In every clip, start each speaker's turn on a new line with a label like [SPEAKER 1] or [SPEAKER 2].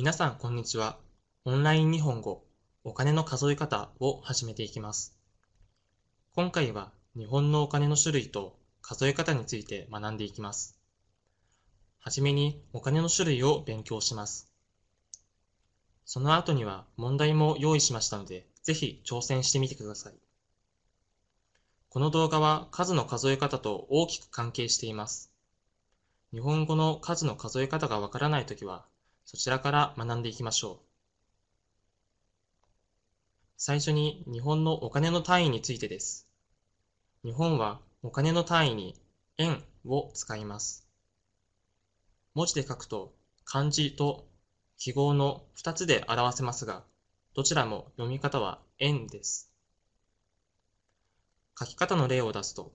[SPEAKER 1] 皆さん、こんにちは。オンライン日本語、お金の数え方を始めていきます。今回は日本のお金の種類と数え方について学んでいきます。はじめにお金の種類を勉強します。その後には問題も用意しましたので、ぜひ挑戦してみてください。この動画は数の数え方と大きく関係しています。日本語の数の数え方がわからないときは、そちらから学んでいきましょう。最初に日本のお金の単位についてです。日本はお金の単位に円を使います。文字で書くと漢字と記号の2つで表せますが、どちらも読み方は円です。書き方の例を出すと、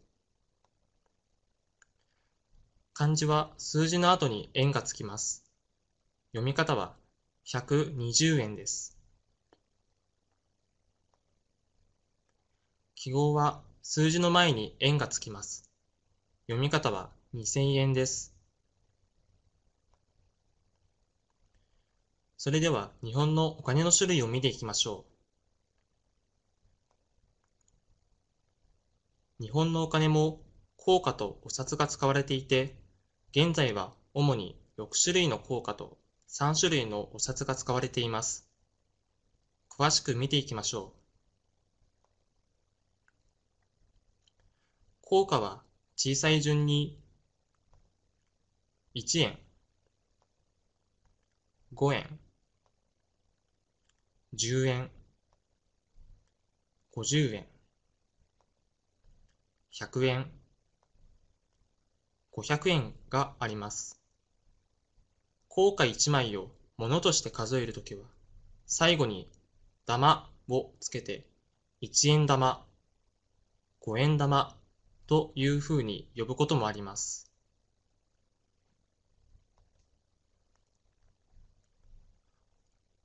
[SPEAKER 1] 漢字は数字の後に円がつきます。読み方は120円です。記号は数字の前に円がつきます。読み方は2000円です。それでは日本のお金の種類を見ていきましょう。日本のお金も硬貨とお札が使われていて、現在は主に6種類の硬貨と3種類のお札が使われています。詳しく見ていきましょう。硬貨は小さい順に1円、5円、10円、50円、100円、500円があります。硬貨一枚を物として数えるときは、最後に玉をつけて、一円玉、五円玉というふうに呼ぶこともあります。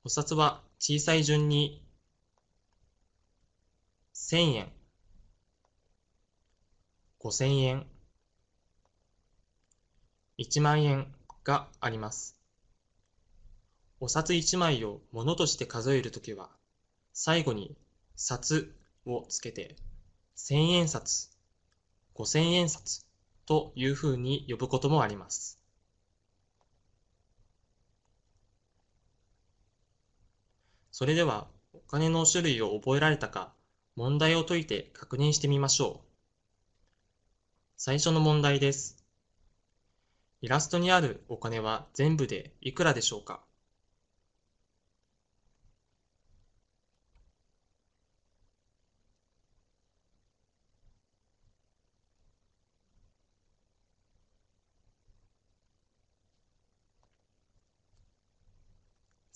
[SPEAKER 1] お札は小さい順に千円、五千円、一万円があります。お札一枚をものとして数えるときは、最後に札をつけて、千円札、五千円札というふうに呼ぶこともあります。それでは、お金の種類を覚えられたか、問題を解いて確認してみましょう。最初の問題です。イラストにあるお金は全部でいくらでしょうか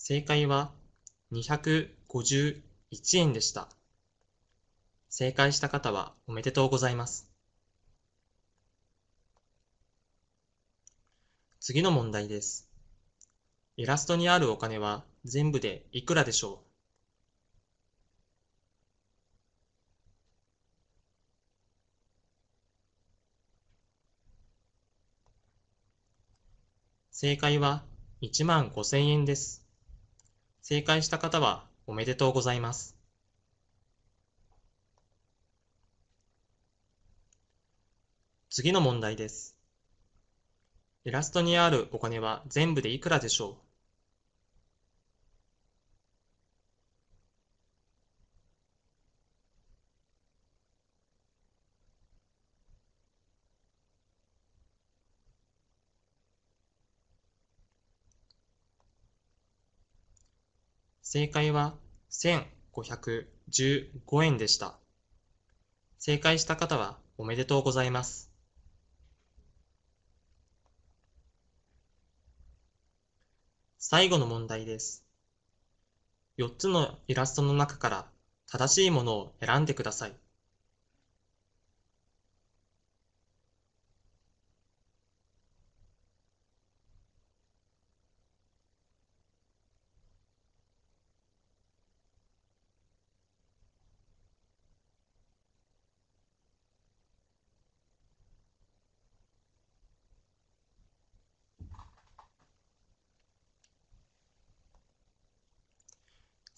[SPEAKER 1] 正解は251円でした。正解した方はおめでとうございます。次の問題です。イラストにあるお金は全部でいくらでしょう正解は1万5000円です。正解した方はおめでとうございます。次の問題です。イラストにあるお金は全部でいくらでしょう正解は1515円でした。正解した方はおめでとうございます。最後の問題です。4つのイラストの中から正しいものを選んでください。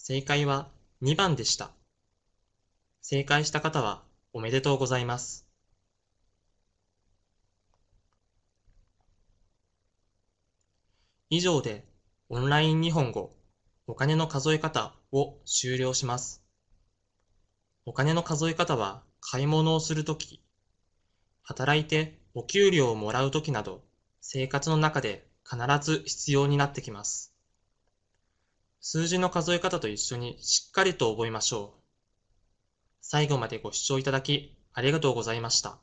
[SPEAKER 1] 正解は2番でした。正解した方はおめでとうございます。以上でオンライン日本語お金の数え方を終了します。お金の数え方は買い物をするとき、働いてお給料をもらうときなど生活の中で必ず必要になってきます。数字の数え方と一緒にしっかりと覚えましょう。最後までご視聴いただきありがとうございました。